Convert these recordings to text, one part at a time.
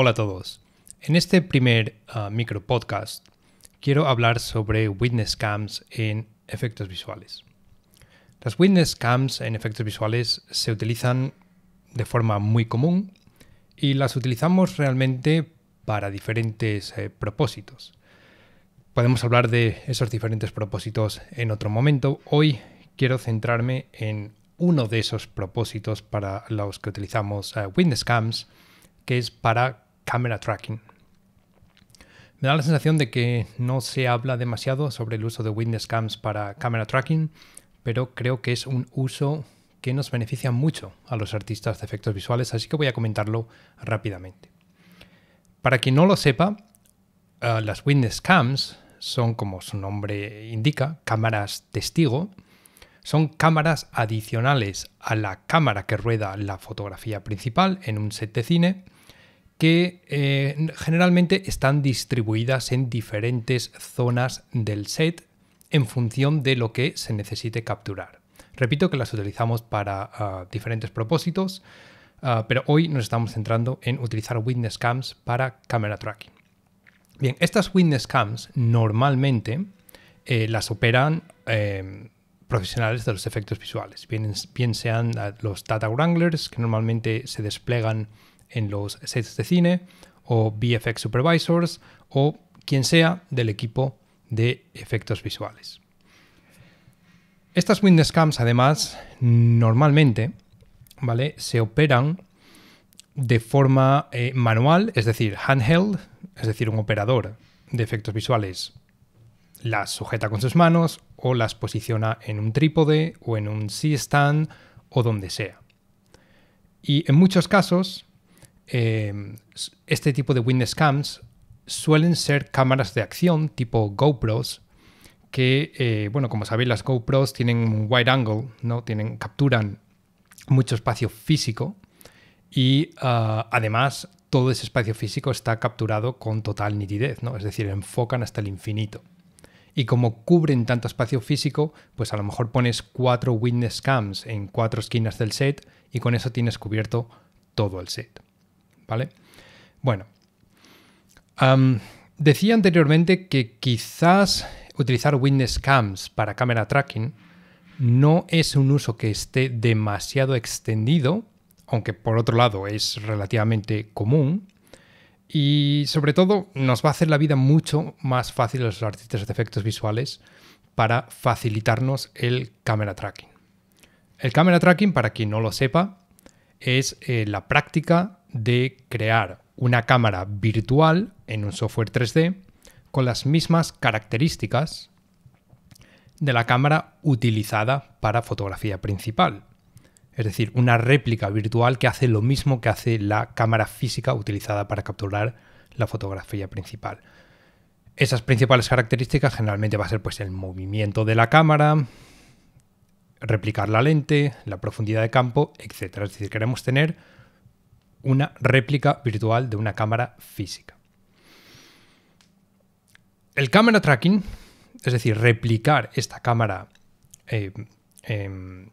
hola a todos. En este primer ah, micro podcast quiero hablar sobre witness cams en efectos visuales. Las witness cams en efectos visuales se utilizan de forma muy común y las utilizamos realmente para diferentes eh, propósitos. Podemos hablar de esos diferentes propósitos en otro momento. Hoy quiero centrarme en uno de esos propósitos para los que utilizamos eh, witness cams, que es para camera tracking. Me da la sensación de que no se habla demasiado sobre el uso de witness cams para camera tracking, pero creo que es un uso que nos beneficia mucho a los artistas de efectos visuales, así que voy a comentarlo rápidamente. Para quien no lo sepa, eh, las witness cams son, como su nombre indica, cámaras testigo. Son cámaras adicionales a la cámara que rueda la fotografía principal en un set de cine que eh, generalmente están distribuidas en diferentes zonas del set en función de lo que se necesite capturar. Repito que las utilizamos para ah, diferentes propósitos, ah, pero hoy nos estamos centrando en utilizar witness cams para camera tracking. Bien, estas witness cams normalmente eh, las operan eh, profesionales de los efectos visuales, bien, bien sean ah, los data wranglers que normalmente se desplegan en los sets de cine o VFX Supervisors o quien sea del equipo de efectos visuales. Estas Windows cams además normalmente ¿vale? se operan de forma eh, manual, es decir, handheld, es decir, un operador de efectos visuales las sujeta con sus manos o las posiciona en un trípode o en un C-stand o donde sea. Y en muchos casos eh, este tipo de witness cams suelen ser cámaras de acción tipo GoPros, que, eh, bueno, como sabéis, las GoPros tienen un wide angle, ¿no? Tienen, capturan mucho espacio físico y ah, además todo ese espacio físico está capturado con total nitidez, ¿no? Es decir, enfocan hasta el infinito. Y como cubren tanto espacio físico, pues a lo mejor pones cuatro witness cams en cuatro esquinas del set y con eso tienes cubierto todo el set. ¿vale? Bueno, decía anteriormente que quizás utilizar witness cams para cámara tracking no es un uso que esté demasiado extendido, aunque por otro lado es relativamente común. Y sobre todo nos va a hacer la vida mucho más fácil a los artistas de efectos visuales para facilitarnos el camera tracking. El camera tracking, para quien no lo sepa, es eh, la práctica de crear una cámara virtual en un software 3D con las mismas características de la cámara utilizada para fotografía principal. Es decir, una réplica virtual que hace lo mismo que hace la cámara física utilizada para capturar la fotografía principal. Esas principales características generalmente va a ser pues, el movimiento de la cámara, replicar la lente, la profundidad de campo, etc. Es decir, queremos tener una réplica virtual de una cámara física. El camera tracking, es decir, replicar esta cámara eh, em,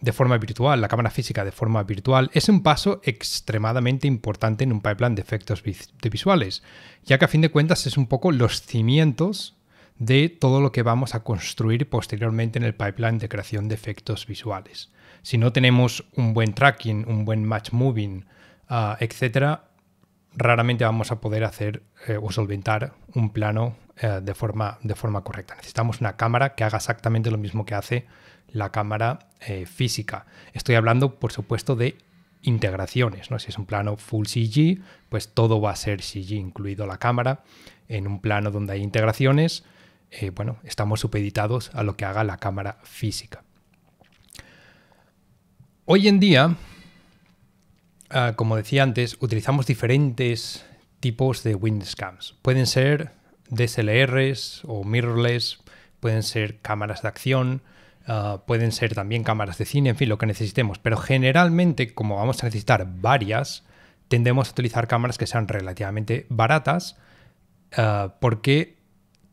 de forma virtual, la cámara física de forma virtual, es un paso extremadamente importante en un pipeline de efectos visuales, ya que a fin de cuentas es un poco los cimientos de todo lo que vamos a construir posteriormente en el pipeline de creación de efectos visuales. Si no tenemos un buen tracking, un buen match moving, etcétera, raramente vamos a poder hacer eh, o solventar un plano eh, de, forma, de forma correcta. Necesitamos una cámara que haga exactamente lo mismo que hace la cámara eh, física. Estoy hablando, por supuesto, de integraciones, ¿no? Si es un plano full CG, pues todo va a ser CG, incluido la cámara. En un plano donde hay integraciones, bueno, estamos supeditados a lo que haga la cámara física. Hoy en día, Ah, como decía antes, utilizamos diferentes tipos de windscams. Pueden ser DSLRs o mirrorless, pueden ser cámaras de acción, ah, pueden ser también cámaras de cine, en fin, lo que necesitemos. Pero generalmente, como vamos a necesitar varias, tendemos a utilizar cámaras que sean relativamente baratas ah, porque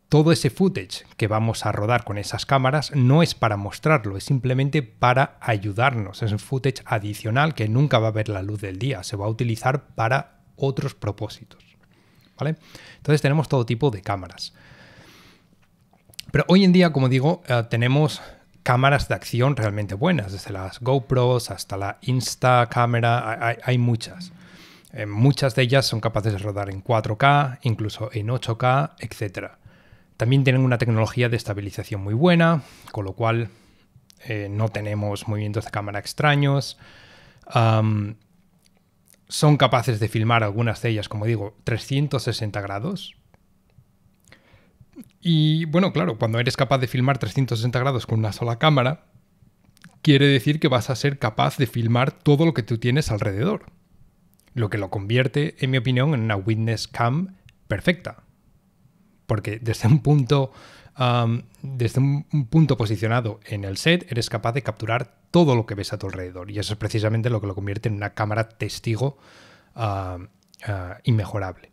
todo ese footage que vamos a rodar con esas cámaras no es para mostrarlo, es simplemente para ayudarnos. Es un footage adicional que nunca va a ver la luz del día, se va a utilizar para otros propósitos. ¿Vale? Entonces tenemos todo tipo de cámaras. Pero hoy en día, como digo, eh, tenemos cámaras de acción realmente buenas, desde las GoPros hasta la Insta hay, hay muchas. Eh, muchas de ellas son capaces de rodar en 4K, incluso en 8K, etcétera. También tienen una tecnología de estabilización muy buena, con lo cual eh, no tenemos movimientos de cámara extraños. son capaces de filmar algunas de ellas, como digo, 360 grados. Y bueno, claro, cuando eres capaz de filmar 360 grados con una sola cámara, quiere decir que vas a ser capaz de filmar todo lo que tú tienes alrededor. Lo que lo convierte, en mi opinión, en una witness cam perfecta porque desde un punto, desde un, punto posicionado en el set eres capaz de capturar todo lo que ves a tu alrededor y eso es precisamente lo que lo convierte en una cámara testigo ah, inmejorable.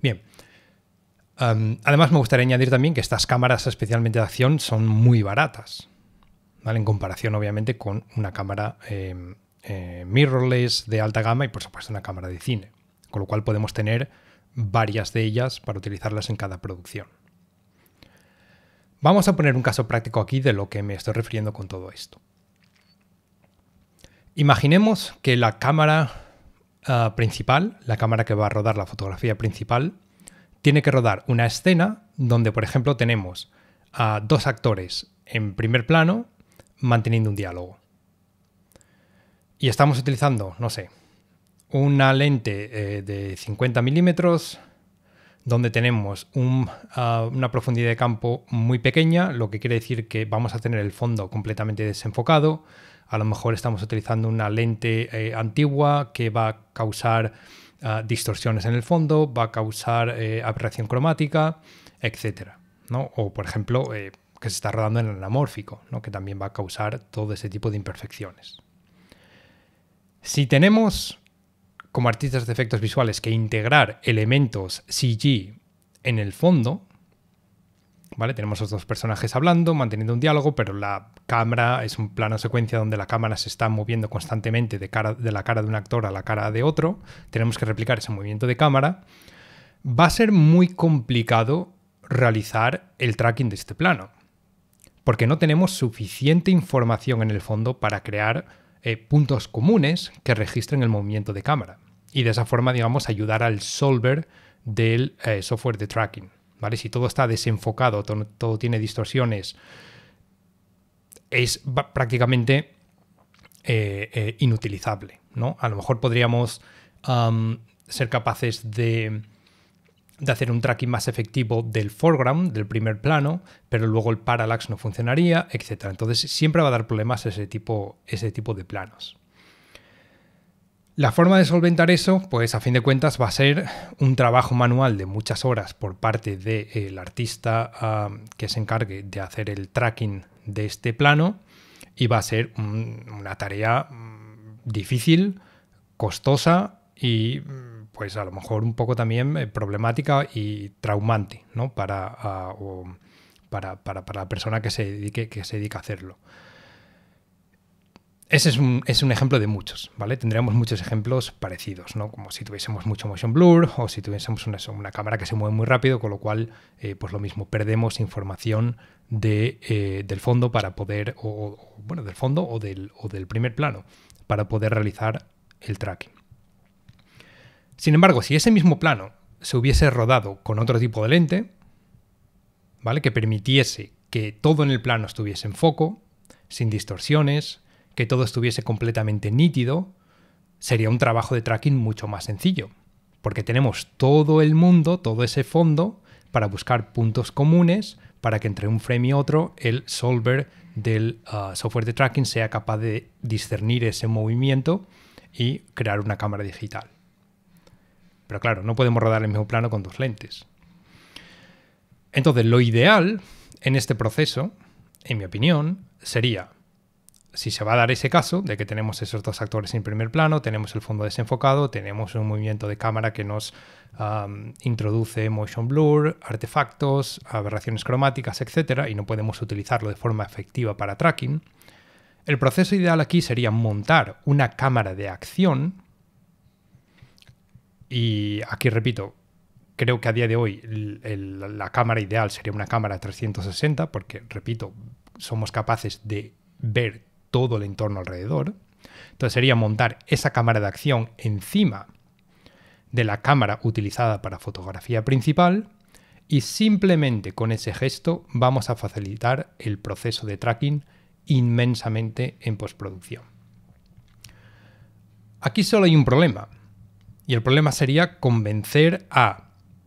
Bien. además me gustaría añadir también que estas cámaras especialmente de acción son muy baratas, en comparación obviamente con una cámara em, eh, mirrorless de alta gama y por supuesto una cámara de cine, con lo cual podemos tener varias de ellas para utilizarlas en cada producción. Vamos a poner un caso práctico aquí de lo que me estoy refiriendo con todo esto. Imaginemos que la cámara ah, principal, la cámara que va a rodar la fotografía principal, tiene que rodar una escena donde, por ejemplo, tenemos a dos actores en primer plano manteniendo un diálogo. Y estamos utilizando, no sé, una lente eh, de 50 milímetros donde tenemos ah, una profundidad de campo muy pequeña, lo que quiere decir que vamos a tener el fondo completamente desenfocado. A lo mejor estamos utilizando una lente eh, antigua que va a causar ah, distorsiones en el fondo, va a causar eh, aberración cromática, etc. O por ejemplo, que se está rodando en el anamórfico, que también va a causar todo ese tipo de imperfecciones. Si tenemos como artistas de efectos visuales que integrar elementos CG en el fondo. ¿Vale? Tenemos los dos personajes hablando, manteniendo un diálogo, pero la cámara es un plano secuencia donde la cámara se está moviendo constantemente de, cara, de la cara de un actor a la cara de otro. Tenemos que replicar ese movimiento de cámara. Va a ser muy complicado realizar el tracking de este plano, porque no tenemos suficiente información en el fondo para crear eh, puntos comunes que registren el movimiento de cámara. Y de esa forma, digamos, ayudar al solver del eh, software de tracking. ¿vale? Si todo está desenfocado, todo, tiene distorsiones, es prácticamente eh, inutilizable. ¿no? A lo mejor podríamos ser capaces de de hacer un tracking más efectivo del foreground, del primer plano, pero luego el parallax no funcionaría, etc. Entonces siempre va a dar problemas ese tipo, ese tipo de planos. La forma de solventar eso, pues a fin de cuentas va a ser un trabajo manual de muchas horas por parte del artista ah, que se encargue de hacer el tracking de este plano y va a ser una tarea mm, difícil, costosa y mm, pues a lo mejor un poco también eh, problemática y traumante, Para, para, la persona que se, dedique, que se dedica a hacerlo. Ese es un, ejemplo de muchos, ¿vale? Tendríamos muchos ejemplos parecidos, ¿no? Como si tuviésemos mucho motion blur o si tuviésemos una, cámara que se mueve muy rápido, con lo cual, eh, pues lo mismo, perdemos información eh, del fondo para poder, o, bueno, del fondo o del primer plano, para poder realizar el tracking. Sin embargo, si ese mismo plano se hubiese rodado con otro tipo de lente, ¿vale? Que permitiese que todo en el plano estuviese en foco, sin distorsiones, que todo estuviese completamente nítido, sería un trabajo de tracking mucho más sencillo, porque tenemos todo el mundo, todo ese fondo, para buscar puntos comunes para que entre un frame y otro el solver del ah, software de tracking sea capaz de discernir ese movimiento y crear una cámara digital. Pero claro, no podemos rodar el mismo plano con dos lentes. Entonces, lo ideal en este proceso, en mi opinión, sería, si se va a dar ese caso de que tenemos esos dos actores en primer plano, tenemos el fondo desenfocado, tenemos un movimiento de cámara que nos introduce motion blur, artefactos, aberraciones cromáticas, etc., y no podemos utilizarlo de forma efectiva para tracking, el proceso ideal aquí sería montar una cámara de acción y aquí repito, creo que a día de hoy la cámara ideal sería una cámara 360 porque, repito, somos capaces de ver todo el entorno alrededor. Entonces sería montar esa cámara de acción encima de la cámara utilizada para fotografía principal y simplemente con ese gesto vamos a facilitar el proceso de tracking inmensamente en postproducción. Aquí solo hay un problema y el problema sería convencer a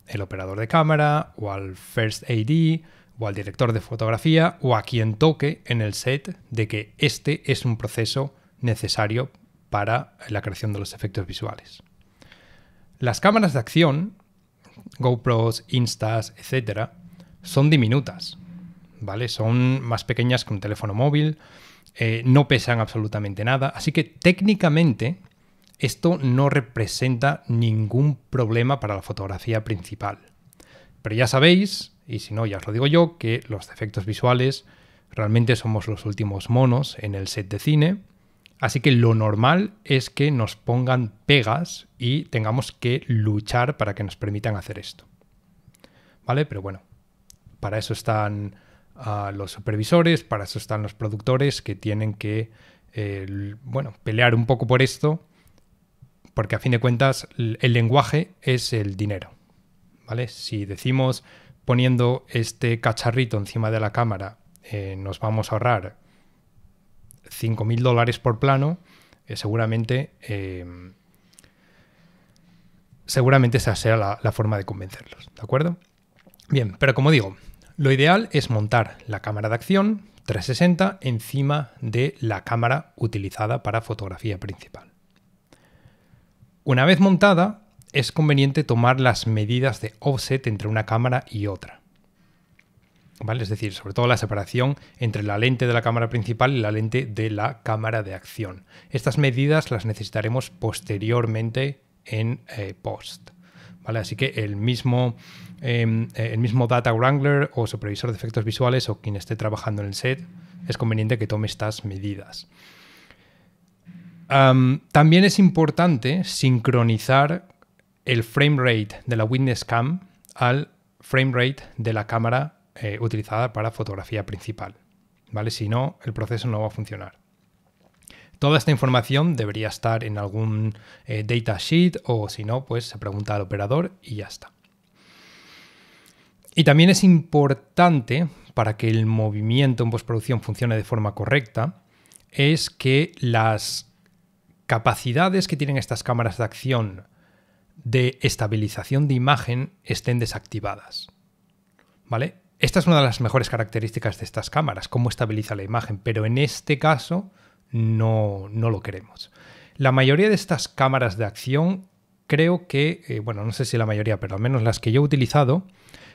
el operador de cámara o al first AD o al director de fotografía o a quien toque en el set de que este es un proceso necesario para la creación de los efectos visuales. Las cámaras de acción, GoPros, Instas, etc., son diminutas, ¿vale? Son más pequeñas que un teléfono móvil, eh, no pesan absolutamente nada, así que técnicamente esto no representa ningún problema para la fotografía principal. Pero ya sabéis, y si no ya os lo digo yo, que los defectos visuales realmente somos los últimos monos en el set de cine, así que lo normal es que nos pongan pegas y tengamos que luchar para que nos permitan hacer esto. ¿Vale? Pero bueno, para eso están ah, los supervisores, para eso están los productores que tienen que, eh, bueno, pelear un poco por esto porque a fin de cuentas el lenguaje es el dinero. ¿vale? Si decimos poniendo este cacharrito encima de la cámara eh, nos vamos a ahorrar 5.000 dólares por plano, eh, seguramente, em, seguramente esa sea la, la forma de convencerlos. ¿De acuerdo? Bien, pero como digo, lo ideal es montar la cámara de acción 360 encima de la cámara utilizada para fotografía principal. Una vez montada, es conveniente tomar las medidas de offset entre una cámara y otra. ¿Vale? Es decir, sobre todo la separación entre la lente de la cámara principal y la lente de la cámara de acción. Estas medidas las necesitaremos posteriormente en eh, post. ¿Vale? Así que el mismo, em, eh, el mismo data wrangler o supervisor de efectos visuales o quien esté trabajando en el set es conveniente que tome estas medidas también es importante sincronizar el frame rate de la witness cam al frame rate de la cámara eh, utilizada para fotografía principal. ¿Vale? Si no, el proceso no va a funcionar. Toda esta información debería estar en algún data eh, datasheet o si no, pues se pregunta al operador y ya está. Y también es importante para que el movimiento en postproducción funcione de forma correcta, es que las capacidades que tienen estas cámaras de acción de estabilización de imagen estén desactivadas. ¿Vale? Esta es una de las mejores características de estas cámaras, cómo estabiliza la imagen, pero en este caso no, no lo queremos. La mayoría de estas cámaras de acción creo que, eh, bueno, no sé si la mayoría, pero al menos las que yo he utilizado,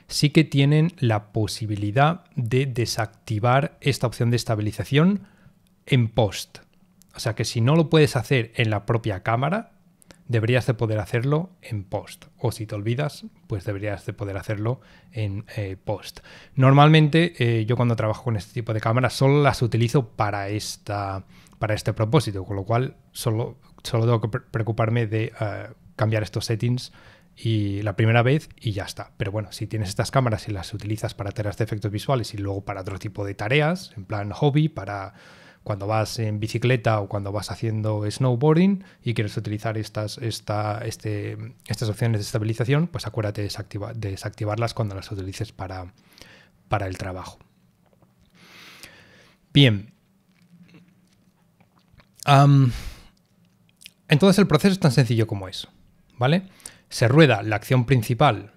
sí que tienen la posibilidad de desactivar esta opción de estabilización en post. O sea que si no lo puedes hacer en la propia cámara, deberías de poder hacerlo en post. O si te olvidas, pues deberías de poder hacerlo en eh, post. Normalmente eh, yo cuando trabajo con este tipo de cámaras solo las utilizo para, esta, para este propósito, con lo cual solo, solo tengo que preocuparme de eh, cambiar estos settings y la primera vez y ya está. Pero bueno, si tienes estas cámaras y las utilizas para tareas de efectos visuales y luego para otro tipo de tareas, en plan hobby, para cuando vas en bicicleta o cuando vas haciendo snowboarding y quieres utilizar estas, este, estas opciones de estabilización, pues acuérdate de, desactivarlas cuando las utilices para, para el trabajo. Bien. entonces el proceso es tan sencillo como eso. ¿vale? Se rueda la acción principal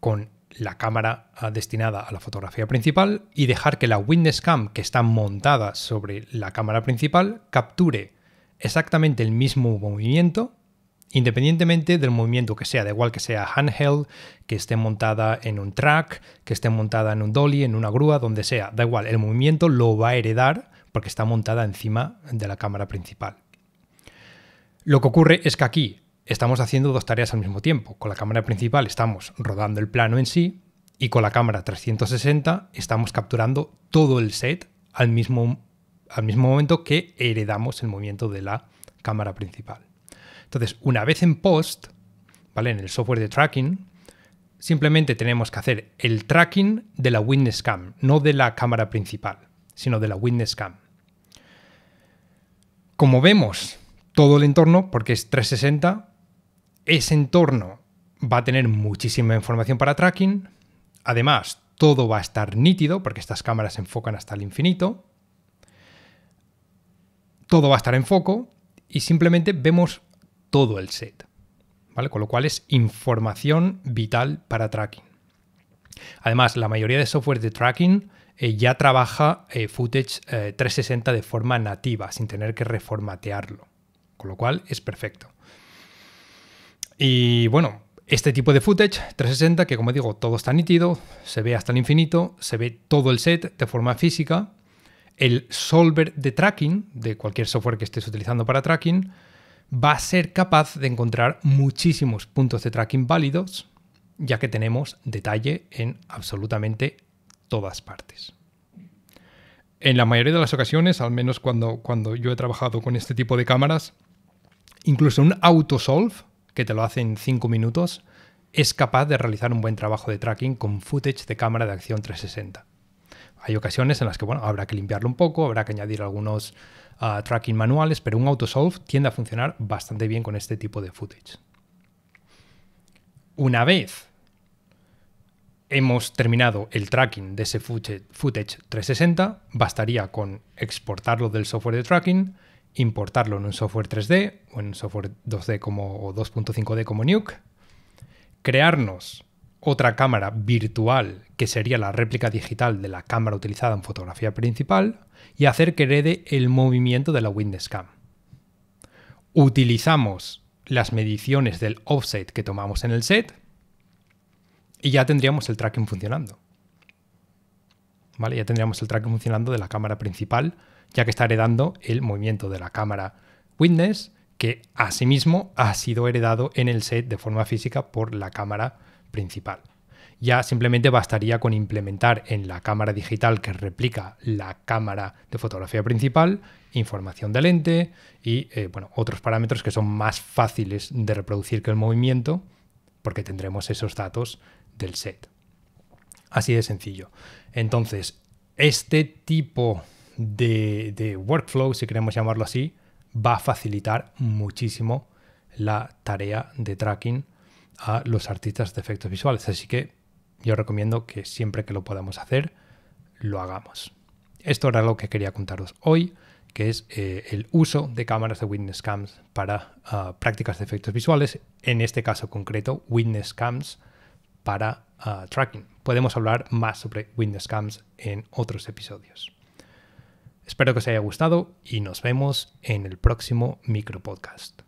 con la cámara ah, destinada a la fotografía principal y dejar que la Witness Cam que está montada sobre la cámara principal capture exactamente el mismo movimiento independientemente del movimiento que sea, da igual que sea handheld, que esté montada en un track, que esté montada en un dolly, en una grúa, donde sea, da igual, el movimiento lo va a heredar porque está montada encima de la cámara principal. Lo que ocurre es que aquí estamos haciendo dos tareas al mismo tiempo. Con la cámara principal estamos rodando el plano en sí y con la cámara 360 estamos capturando todo el set al mismo, al mismo momento que heredamos el movimiento de la cámara principal. Entonces, una vez en post, ¿vale? En el software de tracking, simplemente tenemos que hacer el tracking de la witness cam, no de la cámara principal, sino de la witness cam. Como vemos todo el entorno, porque es 360, ese entorno va a tener muchísima información para tracking. Además, todo va a estar nítido porque estas cámaras se enfocan hasta el infinito. Todo va a estar en foco y simplemente vemos todo el set. ¿Vale? Con lo cual es información vital para tracking. Además, la mayoría de software de tracking eh, ya trabaja eh, footage 360 eh, de forma nativa, sin tener que reformatearlo. Con lo cual es perfecto. Y bueno, este tipo de footage 360, que como digo, todo está nítido, se ve hasta el infinito, se ve todo el set de forma física, el solver de tracking, de cualquier software que estés utilizando para tracking, va a ser capaz de encontrar muchísimos puntos de tracking válidos, ya que tenemos detalle en absolutamente todas partes. En la mayoría de las ocasiones, al menos cuando, cuando yo he trabajado con este tipo de cámaras, incluso un autosolve, que te lo hace en 5 minutos, es capaz de realizar un buen trabajo de tracking con footage de cámara de acción 360. Hay ocasiones en las que bueno, habrá que limpiarlo un poco, habrá que añadir algunos ah, tracking manuales, pero un autosolve tiende a funcionar bastante bien con este tipo de footage. Una vez hemos terminado el tracking de ese footage 360, bastaría con exportarlo del software de tracking, importarlo en un software 3D o en un software 2D como, o 2.5D como Nuke, crearnos otra cámara virtual que sería la réplica digital de la cámara utilizada en fotografía principal y hacer que herede el movimiento de la Windescam. Utilizamos las mediciones del offset que tomamos en el set y ya tendríamos el tracking funcionando. ¿Vale? Ya tendríamos el tracking funcionando de la cámara principal ya que está heredando el movimiento de la cámara Witness, que asimismo ha sido heredado en el set de forma física por la cámara principal. Ya simplemente bastaría con implementar en la cámara digital que replica la cámara de fotografía principal información de lente y eh, bueno, otros parámetros que son más fáciles de reproducir que el movimiento porque tendremos esos datos del set. Así de sencillo. Entonces, este tipo de, workflow, si queremos llamarlo así, va a facilitar muchísimo la tarea de tracking a los artistas de efectos visuales. Así que yo recomiendo que siempre que lo podamos hacer, lo hagamos. Esto era lo que quería contaros hoy, que es eh, el uso de cámaras de witness cams para ah, prácticas de efectos visuales, en este caso concreto, witness cams para ah, tracking. Podemos hablar más sobre witness cams en otros episodios. Espero que os haya gustado y nos vemos en el próximo micropodcast.